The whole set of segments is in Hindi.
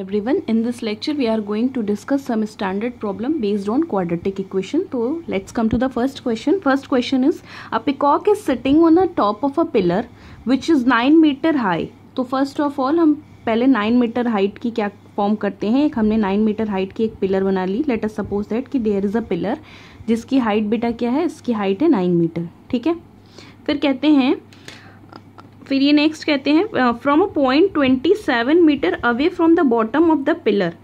Every everyone in this lecture we are going to discuss some standard problem based on quadratic equation तो let's come to the first question first question is a peacock is sitting on a top of a pillar which is nine metre high तो फर्स्ट ऑफ ऑल हम पहले नाइन मीटर हाइट की क्या फॉर्म करते हैं एक हमने नाइन मीटर हाइट की एक पिलर बना ली लेट अस सपोज दैट कि देयर इज अ पिलर जिसकी हाइट बेटा क्या है इसकी हाइट है नाइन मीटर ठीक है फिर कहते हैं फिर ये नेक्स्ट कहते हैं from a point twenty seven metre away from the bottom of the pillar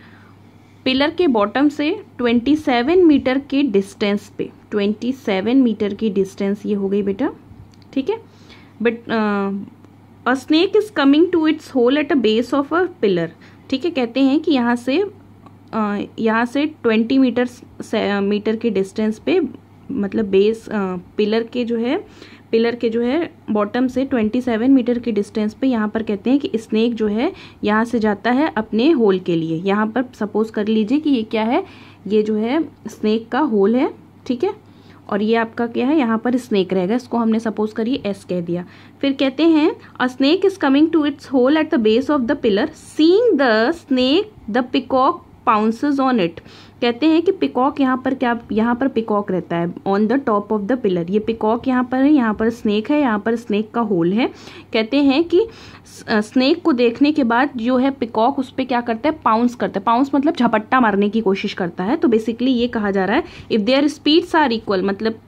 pillar के बॉटम से ट्वेंटी सेवन मीटर के डिस्टेंस पे ट्वेंटी सेवन मीटर की डिस्टेंस ये हो गई बेटा ठीक है but a snake is coming to its hole at a base of a pillar ठीक है कहते हैं कि यहाँ से uh, यहाँ से ट्वेंटी मीटर मीटर के डिस्टेंस पे मतलब बेस पिलर के जो है पिलर के जो है बॉटम से 27 मीटर की डिस्टेंस पे यहाँ पर कहते हैं कि स्नेक जो है यहाँ से जाता है अपने होल के लिए यहाँ पर सपोज कर लीजिए कि ये क्या है ये जो है स्नेक का होल है ठीक है और ये आपका क्या है यहाँ पर स्नेक रहेगा इसको हमने सपोज करिए एस कह दिया फिर कहते हैं a snake is coming to its hole at the base of the pillar seeing the snake the peacock pounces on it कहते हैं कि पिकॉक यहाँ पर क्या यहाँ पर पिकॉक रहता है on the top of the pillar ये पिकॉक यहाँ पर है यहाँ पर स्नेक है यहाँ पर स्नेक का होल है कहते हैं कि स्नेक को देखने के बाद जो है पिकॉक उस पर क्या करता है पाउंस करता है पाउंस मतलब झपट्टा मारने की कोशिश करता है तो बेसिकली ये कहा जा रहा है if their speeds are equal मतलब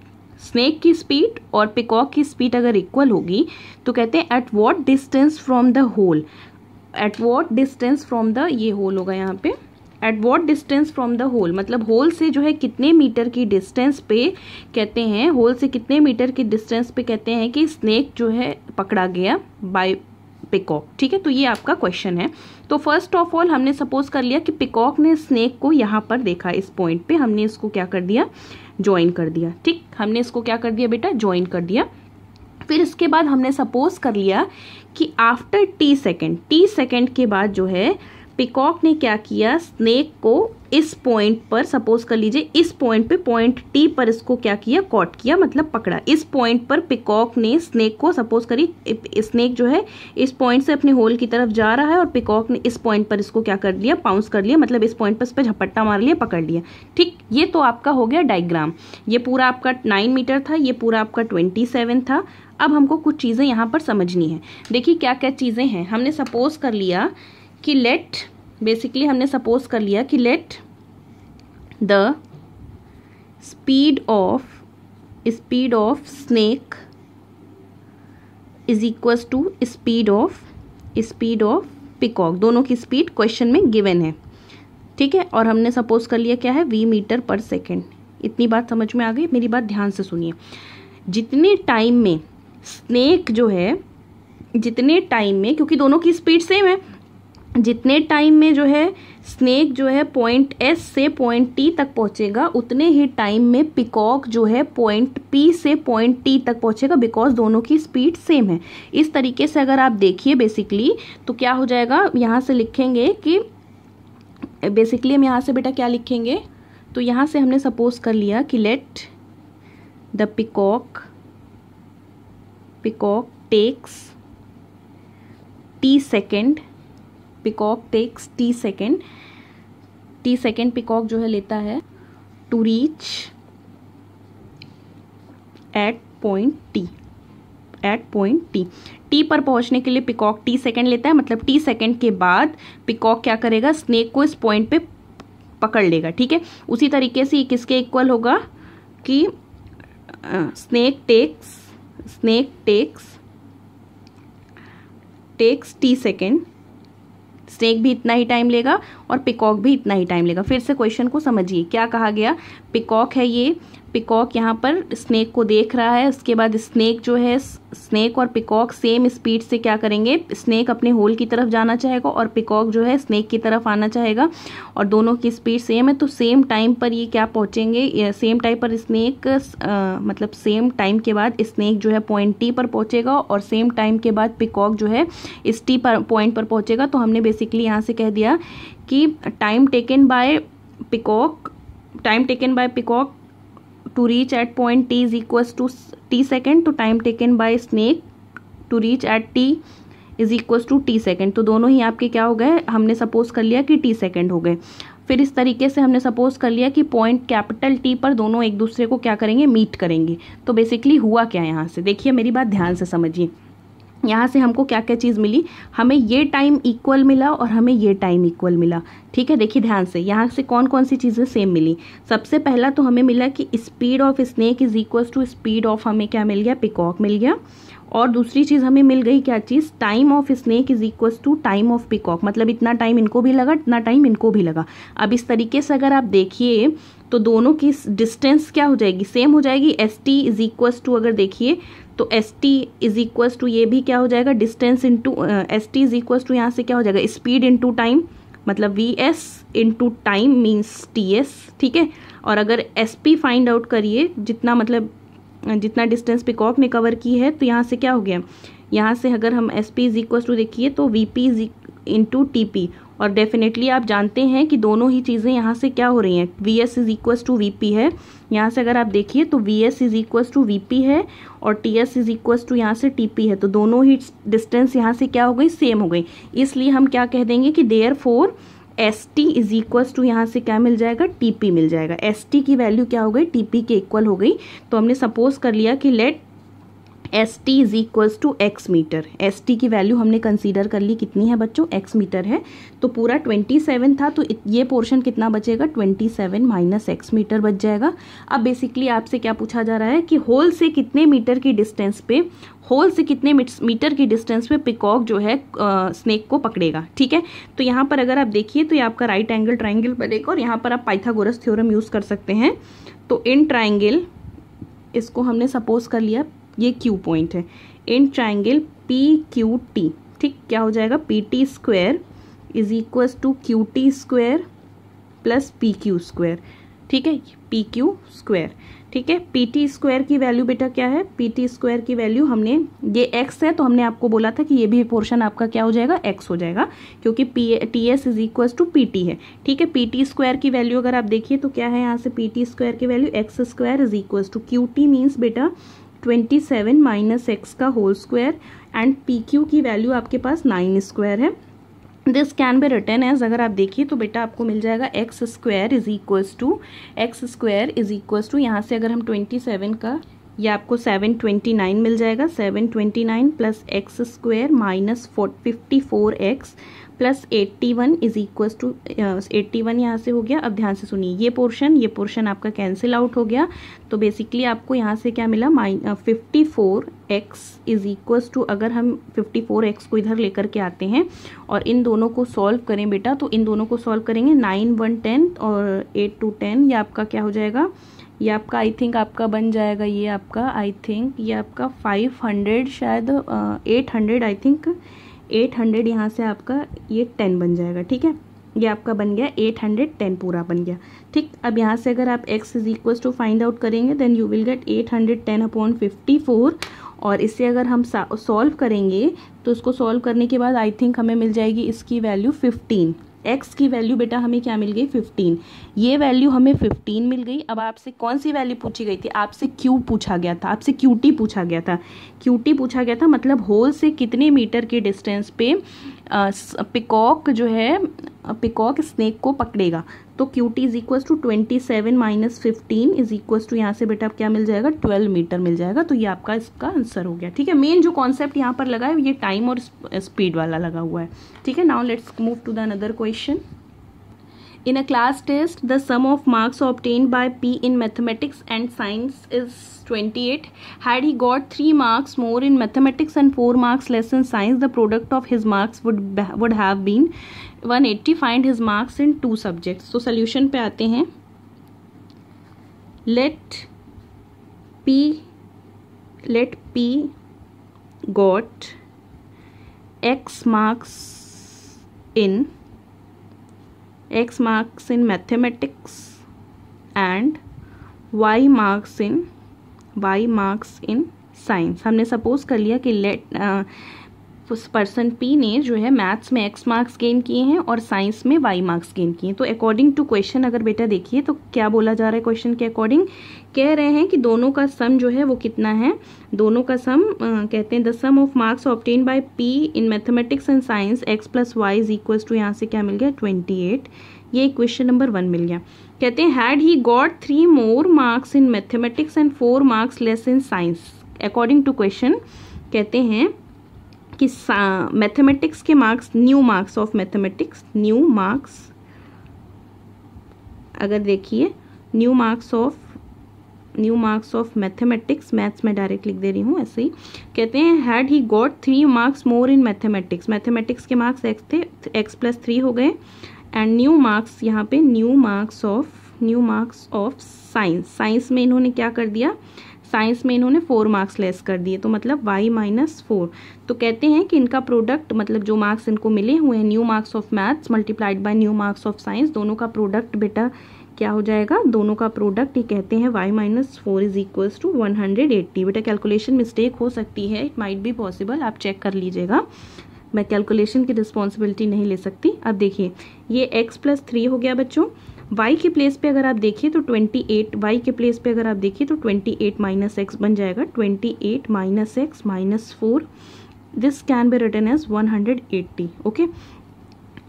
स्नेक की स्पीड और पिकॉक की स्पीड अगर इक्वल होगी तो कहते हैं at what distance from the hole at what distance from the ये होल होगा यहाँ पे at what distance from the hole मतलब होल से जो है कितने मीटर की डिस्टेंस पे कहते हैं होल से कितने मीटर की डिस्टेंस पे कहते हैं कि स्नेक जो है पकड़ा गया बाय पिकॉक ठीक है तो ये आपका क्वेश्चन है तो फर्स्ट ऑफ ऑल हमने सपोज कर लिया कि पिकॉक ने स्नेक को यहाँ पर देखा इस पॉइंट पे हमने इसको क्या कर दिया ज्वाइन कर दिया ठीक हमने इसको क्या कर दिया बेटा ज्वाइन कर दिया फिर इसके बाद हमने सपोज कर लिया कि after T second T second के बाद जो है पिकॉक ने क्या किया स्नेक को इस पॉइंट पर सपोज कर लीजिए इस पॉइंट पे पॉइंट टी पर इसको क्या किया कॉट किया मतलब पकड़ा इस पॉइंट पर पिकॉक ने स्नेक को सपोज करी स्नेक जो है इस पॉइंट से अपने होल की तरफ जा रहा है और पिकॉक ने इस पॉइंट पर इसको क्या कर लिया पाउंस कर लिया मतलब इस पॉइंट पर इस पर झपट्टा मार लिया पकड़ लिया ठीक ये तो आपका हो गया डाइग्राम ये पूरा आपका नाइन मीटर था ये पूरा आपका ट्वेंटी सेवन था अब हमको कुछ चीज़ें यहाँ पर समझनी है देखिए क्या क्या चीज़ें हैं हमने सपोज कर लिया कि लेट बेसिकली हमने सपोज कर लिया कि let the speed of speed of snake is equals to speed of speed of peacock दोनों की स्पीड क्वेश्चन में गिवन है ठीक है और हमने सपोज कर लिया क्या है वी मीटर पर सेकेंड इतनी बात समझ में आ गई मेरी बात ध्यान से सुनिए जितने टाइम में स्नेक जो है जितने टाइम में क्योंकि दोनों की स्पीड सेम है जितने टाइम में जो है स्नेक जो है पॉइंट एस से पॉइंट टी तक पहुंचेगा उतने ही टाइम में पिकॉक जो है पॉइंट पी से पॉइंट टी तक पहुंचेगा बिकॉज दोनों की स्पीड सेम है इस तरीके से अगर आप देखिए बेसिकली तो क्या हो जाएगा यहाँ से लिखेंगे कि बेसिकली हम यहाँ से बेटा क्या लिखेंगे तो यहाँ से हमने सपोज कर लिया कि let the peacock peacock takes T second peacock takes T second T second peacock जो है लेता है to reach at point T at point T T पर पहुंचने के लिए पिकॉक टी सेकेंड लेता है मतलब टी सेकेंड के बाद पिकॉक क्या करेगा स्नेक को इस पॉइंट पे पकड़ लेगा ठीक है उसी तरीके से किसके इक्वल होगा कि snake takes snake takes takes T second snake भी इतना ही टाइम लेगा और पिकॉक भी इतना ही टाइम लेगा फिर से क्वेश्चन को समझिए क्या कहा गया पिकॉक है ये पिकॉक यहाँ पर स्नेक को देख रहा है उसके बाद स्नेक जो है स्नेक और पिकॉक सेम स्पीड से क्या करेंगे स्नेक अपने होल की तरफ जाना चाहेगा और पिकॉक जो है स्नेक की तरफ आना चाहेगा और दोनों की स्पीड सेम है तो सेम टाइम पर ये क्या पहुँचेंगे सेम टाइम पर स्नेक मतलब सेम टाइम के बाद स्नेक जो है पॉइंट टी पर पहुँचेगा और सेम टाइम के बाद पिकॉक जो है इस टी पर पॉइंट पर पहुँचेगा तो हमने बेसिकली यहाँ से कह दिया कि time taken by peacock time taken by peacock to reach at point T is equal to T second तो time taken by snake to reach at T is equal to T second तो दोनों ही आपके क्या हो गए हमने सपोज कर लिया कि टी सेकेंड हो गए फिर इस तरीके से हमने सपोज कर लिया कि पॉइंट कैपिटल टी पर दोनों एक दूसरे को क्या करेंगे मीट करेंगे तो बेसिकली हुआ क्या यहाँ से देखिए मेरी बात ध्यान से समझिए यहाँ से हमको क्या क्या चीज़ मिली हमें ये टाइम इक्वल मिला और हमें ये टाइम इक्वल मिला ठीक है देखिए ध्यान से यहाँ से कौन कौन सी चीज़ें सेम मिली सबसे पहला तो हमें मिला कि speed of snake is equal to speed of हमें क्या मिल गया पिकॉक मिल गया और दूसरी चीज़ हमें मिल गई क्या चीज़ time of snake is equals to time of peacock मतलब इतना टाइम इनको भी लगा इतना टाइम इनको भी लगा अब इस तरीके से अगर आप देखिए तो दोनों की डिस्टेंस क्या हो जाएगी सेम हो जाएगी S T is equals to अगर देखिए तो S T is equals to ये भी क्या हो जाएगा distance into S T is equals to यहाँ से क्या हो जाएगा स्पीड इंटू टाइम मतलब V S into time means T S ठीक है और अगर एस पी फाइंड आउट करिए जितना मतलब जितना डिस्टेंस पिकॉक ने कवर की है तो यहाँ से क्या हो गया यहाँ से अगर हम S P is equal to देखिए तो V P is into T P और डेफिनेटली आप जानते हैं कि दोनों ही चीज़ें यहाँ से क्या हो रही हैं V S is equal to V P है यहाँ से अगर आप देखिए तो V S is equal to V P है और T S is equal to यहाँ से टी पी है तो दोनों ही डिस्टेंस यहाँ से क्या हो गई सेम हो गई इसलिए हम क्या कह देंगे कि therefore S T is equal to यहाँ से क्या मिल जाएगा टी पी मिल जाएगा एस टी की वैल्यू क्या हो गई टी पी के इक्वल हो गई तो हमने सपोज कर लिया कि let S T is equals to X metre S T की वैल्यू हमने कंसीडर कर ली कितनी है बच्चों एक्स मीटर है तो पूरा ट्वेंटी सेवन था तो ये पोर्शन कितना बचेगा twenty seven minus X metre बच जाएगा अब बेसिकली आपसे क्या पूछा जा रहा है कि होल से कितने मीटर की डिस्टेंस पे होल से कितने मीटर की डिस्टेंस पे पिकॉक जो है आ, स्नेक को पकड़ेगा ठीक है तो यहाँ पर अगर आप देखिए तो ये आपका राइट एंगल ट्राइंगल बनेगा और यहाँ पर आप पाइथागोरस थ्योरम यूज़ कर सकते हैं तो इन ट्राइंगल इसको हमने सपोज कर लिया ये क्यू पॉइंट है in triangle P Q T ठीक क्या हो जाएगा P T square is equal to Q T square plus P Q square ठीक है पी क्यू स्क्वेयर ठीक है पी टी स्क्वायर की वैल्यू बेटा क्या है पी टी स्क्वायर की वैल्यू हमने ये एक्स है तो हमने आपको बोला था कि ये भी पोर्शन आपका क्या हो जाएगा एक्स हो जाएगा क्योंकि P T S is equal to P T है ठीक है पी टी स्क्वायर की वैल्यू अगर आप देखिए तो क्या है यहाँ से पी टी स्क्वायर की value x square is equal to Q T means बेटा ट्वेंटी सेवन माइनस एक्स का whole square and P Q की वैल्यू आपके पास नाइन स्क्वायर है this can be written as अगर आप देखिए तो बेटा आपको मिल जाएगा x square is equals to x square is equals to यहाँ से अगर हम ट्वेंटी सेवन का ये आपको सेवन ट्वेंटी नाइन मिल जाएगा seven twenty nine plus x square minus four fifty four x plus eighty one is equal to eighty one यहाँ से हो गया अब ध्यान से सुनिए ये पोर्शन ये पोर्शन आपका कैंसिल आउट हो गया तो बेसिकली आपको यहाँ से क्या मिला minus fifty four x is equal to अगर हम फिफ्टी फोर एक्स को इधर लेकर के आते हैं और इन दोनों को सॉल्व करें बेटा तो इन दोनों को सॉल्व करेंगे नाइन वन टेन और एट टू टेन ये आपका क्या हो जाएगा ये आपका आई थिंक आपका बन जाएगा ये आपका आई थिंक ये आपका फाइव हंड्रेड शायद eight hundred I think eight hundred यहाँ से आपका ये टेन बन जाएगा ठीक है ये आपका बन गया एट हंड्रेड टेन पूरा बन गया ठीक अब यहाँ से अगर आप x is equal to find out करेंगे then you will get eight hundred ten upon fifty four और इसे अगर हम सॉल्व करेंगे तो उसको सॉल्व करने के बाद आई थिंक हमें मिल जाएगी इसकी वैल्यू फिफ्टीन एक्स की वैल्यू बेटा हमें क्या मिल गई फिफ्टीन ये वैल्यू हमें फिफ्टीन मिल गई अब आपसे कौन सी वैल्यू पूछी गई थी आपसे क्यू पूछा गया था आपसे क्यूटी पूछा गया था क्यूटी पूछा गया था मतलब होल से कितने मीटर के डिस्टेंस पे पिकॉक जो है पिकॉक स्नेक को पकड़ेगा तो QT T is equals to twenty seven minus fifteen is equals to यहाँ से बेटा क्या मिल जाएगा 12 मीटर मिल जाएगा तो ये आपका इसका आंसर हो गया ठीक है मेन जो कॉन्सेप्ट यहाँ पर लगा है ये टाइम और स्पीड वाला लगा हुआ है ठीक है now let's move to the another question in a class test the sum of marks obtained by P in mathematics and science is 28. Had he got three marks more in mathematics and four marks less in science, the product of his marks would would have been one eighty find his marks in two subjects तो सोल्यूशन पे आते हैं let P let P got x marks in x marks in mathematics and y marks in y marks in science हमने सपोज कर लिया कि लेट uh, उस पर्सन पी ने जो है मैथ्स में एक्स मार्क्स गेन किए हैं और साइंस में वाई मार्क्स गेन किए हैं तो अकॉर्डिंग टू क्वेश्चन अगर बेटा देखिए तो क्या बोला जा रहा है क्वेश्चन के अकॉर्डिंग कह रहे हैं कि दोनों का सम जो है वो कितना है दोनों का सम आ, कहते हैं the sum of marks obtained by P in mathematics and science x plus y is equal to यहाँ से क्या मिल गया ट्वेंटी एट ये क्वेश्चन नंबर वन मिल गया कहते हैं had he got three more marks in mathematics and four marks less in science according to question कहते हैं कि मैथमेटिक्स के marks new marks of mathematics new marks अगर देखिए new marks of new marks of mathematics maths में डायरेक्ट लिख दे रही हूँ ऐसे ही कहते हैं had he got three marks more in mathematics mathematics के मार्क्स एक्स थे एक्स प्लस थ्री हो गए एंड न्यू मार्क्स यहाँ पे new marks of new marks of science science में इन्होंने क्या कर दिया साइंस में इन्होंने फोर मार्क्स लेस कर दिए तो मतलब वाई माइनस फोर तो कहते हैं कि इनका प्रोडक्ट मतलब जो मार्क्स इनको मिले हुए हैं new marks of maths multiplied by new marks of science दोनों का प्रोडक्ट बेटा क्या हो जाएगा दोनों का प्रोडक्ट ये कहते हैं y minus four is equals to one hundred eighty बेटा कैलकुलेशन मिस्टेक हो सकती है इट माइट बी पॉसिबल आप चेक कर लीजिएगा मैं कैलकुलेशन की रिस्पॉन्सिबिलिटी नहीं ले सकती अब देखिए ये x प्लस थ्री हो गया बच्चों y के प्लेस पे अगर आप देखिए तो 28 y के प्लेस पे अगर आप देखिए तो 28 एट माइनस एक्स बन जाएगा 28 eight minus x minus four this can be written as 180 okay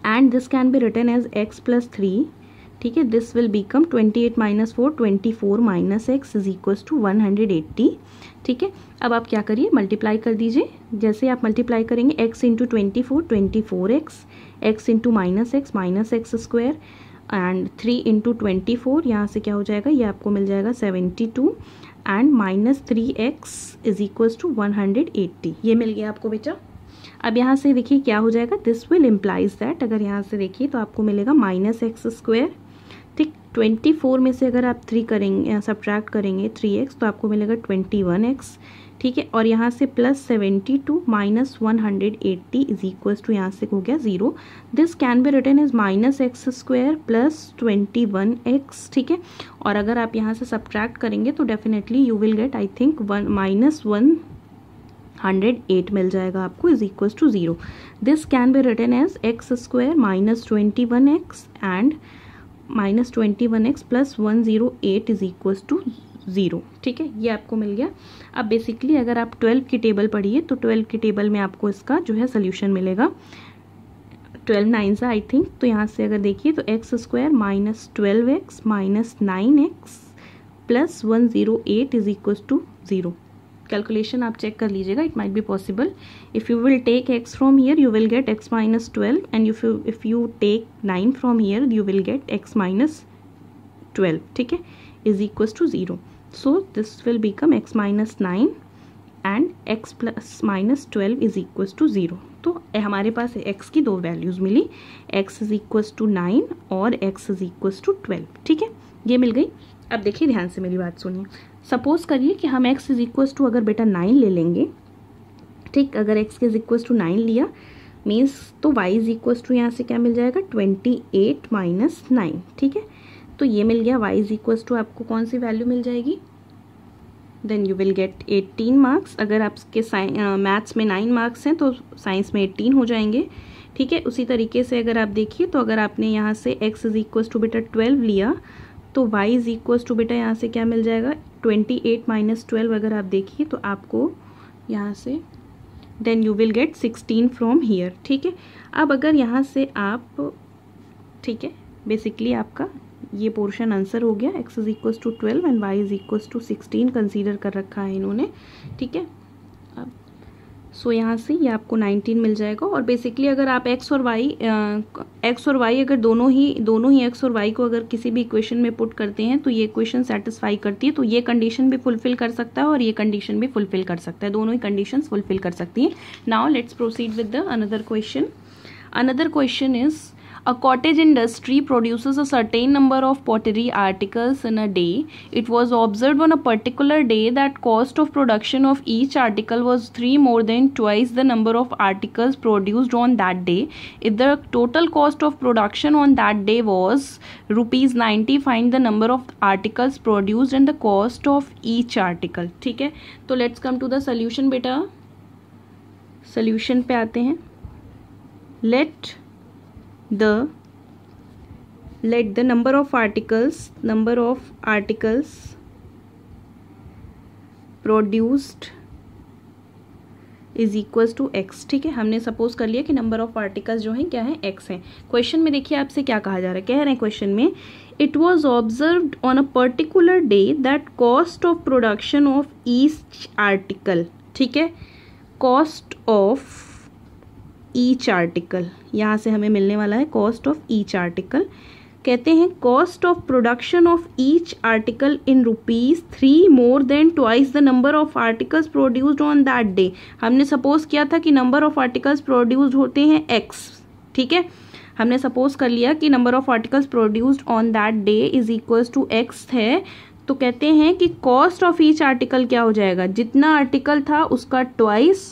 and this can be written as x plus three ठीक है this will become 28 eight minus four twenty four minus x is equals to one hundred eighty ठीक है अब आप क्या करिए मल्टीप्लाई कर दीजिए जैसे आप मल्टीप्लाई करेंगे x into twenty four twenty four x x into minus x minus x square and three into twenty four यहाँ से क्या हो जाएगा ये आपको मिल जाएगा seventy two and minus three x is equals to one hundred eighty ये मिल गया आपको बेटा अब यहाँ से देखिए क्या हो जाएगा दिस विल इम्प्लाइज दैट अगर यहाँ से देखिए तो आपको मिलेगा माइनस एक्स स्क्वेयर ठीक ट्वेंटी फोर में से अगर आप थ्री करेंगे सब्ट्रैक्ट करेंगे थ्री एक्स तो आपको मिलेगा ट्वेंटी वन एक्स ठीक है और यहाँ से plus seventy two minus one hundred eighty is equal to यहाँ से हो गया zero this can be written is minus x square plus twenty one x ठीक है और अगर आप यहाँ से सब्ट्रैक्ट करेंगे तो definitely you will get I think one minus one hundred eight मिल जाएगा आपको is equal to zero this can be written as x square minus twenty one x and minus twenty one x plus one zero eight is equal to zero ठीक है ये आपको मिल गया अब बेसिकली अगर आप ट्वेल्व की टेबल पढ़िए तो ट्वेल्व की टेबल में आपको इसका जो है सोल्यूशन मिलेगा ट्वेल्व नाइन सा आई थिंक तो यहाँ से अगर देखिए तो x square minus twelve x minus nine x plus one zero eight is equal to zero calculation आप चेक कर लीजिएगा it might be possible if you will take x from here you will get x minus twelve and if you if you take nine from here you will get x minus twelve ठीक है is equal to zero so this will become x minus 9 and x plus minus twelve is equals to zero तो हमारे पास x की दो वैल्यूज़ मिली x is equals to nine और x is equals to twelve ठीक है ये मिल गई अब देखिए ध्यान से मेरी बात सुनिए सपोज़ करिए कि हम x इज इक्व टू अगर बेटा नाइन ले लेंगे ठीक अगर x के इज इक्व टू नाइन लिया मीन्स तो y इज इक्व टू यहाँ से क्या मिल जाएगा ट्वेंटी एट माइनस नाइन ठीक है तो ये मिल गया वाई इज इक्वल टू आपको कौन सी वैल्यू मिल जाएगी then you will get eighteen marks अगर आपके मैथ्स में नाइन मार्क्स हैं तो साइंस में एट्टीन हो जाएंगे ठीक है उसी तरीके से अगर आप देखिए तो अगर आपने यहाँ से x इज इक्व टू बेटा ट्वेल्व लिया तो y इज इक्व टू बेटा यहाँ से क्या मिल जाएगा ट्वेंटी एट माइनस ट्वेल्व अगर आप देखिए तो आपको यहाँ से then you will get sixteen from here ठीक है अब अगर यहाँ से आप ठीक है बेसिकली आपका ये पोर्शन आंसर हो गया x is equal to twelve and y is equal to sixteen consider कर रखा है इन्होंने ठीक है अब सो so, यहाँ से ये यह आपको 19 मिल जाएगा और बेसिकली अगर आप x और y x और y अगर दोनों ही दोनों ही x और y को अगर किसी भी इक्वेशन में पुट करते हैं तो ये इक्वेशन सेटिस्फाई करती है तो ये कंडीशन भी फुलफिल कर सकता है और ये कंडीशन भी फुलफिल कर सकता है दोनों ही कंडीशन फुलफिल कर सकती हैं now let's proceed with the another question another question is A cottage industry produces a certain number of pottery articles in a day. It was observed on a particular day that cost of production of each article was three more than twice the number of articles produced on that day. If the total cost of production on that day was rupees 90 find the number of articles produced and the cost of each article. ठीक है तो let's come to the solution बेटा सोल्यूशन पे आते हैं let the let the number of articles number of articles produced is equal to x ठीक है हमने सपोज कर लिया कि नंबर ऑफ आर्टिकल्स जो हैं क्या हैं एक्स हैं क्वेश्चन में देखिए आपसे क्या कहा जा रहा है कह रहे हैं क्वेश्चन में it was observe on a particular day that cost of production of each article ठीक है कॉस्ट ऑफ ईच आर्टिकल यहाँ से हमें मिलने वाला है कॉस्ट ऑफ ईच आर्टिकल कहते हैं cost of production of each article in rupees three more than twice the number of articles produced on that day हमने सपोज किया था कि नंबर ऑफ आर्टिकल्स प्रोड्यूस्ड होते हैं एक्स ठीक है हमने सपोज कर लिया कि number of articles produced on that day is equals to x है तो कहते हैं कि कॉस्ट ऑफ ईच आर्टिकल क्या हो जाएगा जितना आर्टिकल था उसका ट्वाइस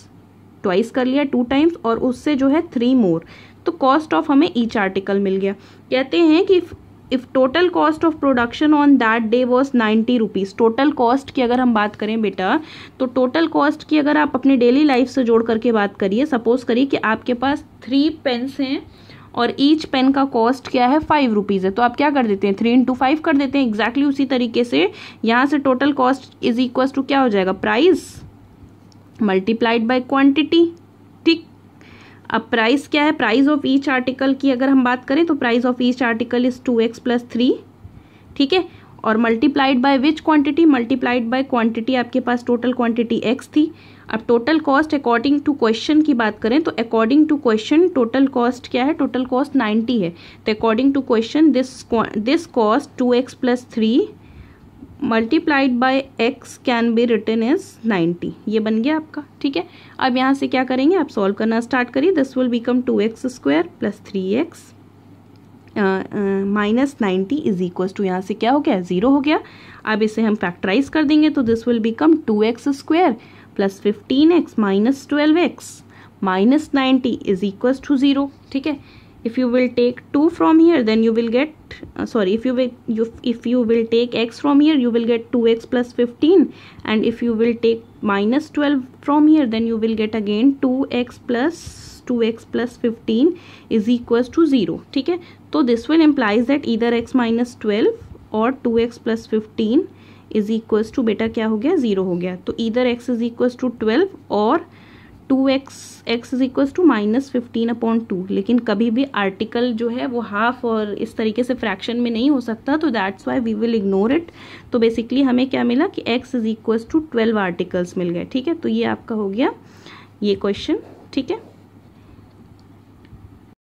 ट्वाइस कर लिया टू टाइम्स और उससे जो है थ्री मोर तो कॉस्ट ऑफ हमें ईच आर्टिकल मिल गया कहते हैं कि if total cost of production on that day was ninety rupees total cost की अगर हम बात करें बेटा तो टोटल कॉस्ट की अगर आप अपनी डेली लाइफ से जोड़ करके बात करिए सपोज करिए कि आपके पास थ्री पेन्स हैं और ईच पेन का कॉस्ट क्या है फाइव रुपीज़ है तो आप क्या कर देते हैं थ्री इंटू फाइव कर देते हैं एग्जैक्टली exactly उसी तरीके से यहाँ से total cost is equal to क्या हो जाएगा प्राइस मल्टीप्लाइड बाय क्वांटिटी ठीक अब प्राइस क्या है प्राइस ऑफ ईच आर्टिकल की अगर हम बात करें तो price of each article is two x plus three ठीक है और multiplied by which quantity multiplied by quantity आपके पास टोटल क्वांटिटी एक्स थी अब total cost according to question की बात करें तो according to question total cost क्या है टोटल कॉस्ट नाइन्टी है तो according to question this this cost two x plus three multiplied by x can be written as ninety ये बन गया आपका ठीक है अब यहाँ से क्या करेंगे आप सॉल्व करना स्टार्ट करिए this will become two x square plus three x minus ninety is equal to यहाँ से क्या हो गया ज़ीरो हो गया अब इसे हम फैक्टराइज कर देंगे तो this will become two x square plus fifteen x minus twelve x minus ninety is equal to zero ठीक है if you will take 2 from here then you will get uh, sorry if you will you, if you will take x from here you will get 2x plus 15 and if you will take minus 12 from here then you will get again 2x plus 2x plus 15 is equals to 0 okay so this will implies that either x minus 12 or 2x 15 is equals to beta बेटा क्या Zero गया So either x is equals to 12 or two x x is equal to minus fifteen upon two लेकिन कभी भी आर्टिकल जो है वो हाफ और इस तरीके से फ्रैक्शन में नहीं हो सकता तो that's why we will ignore it तो बेसिकली हमें क्या मिला कि x is equal to twelve articles मिल गए ठीक है तो ये आपका हो गया ये क्वेश्चन ठीक है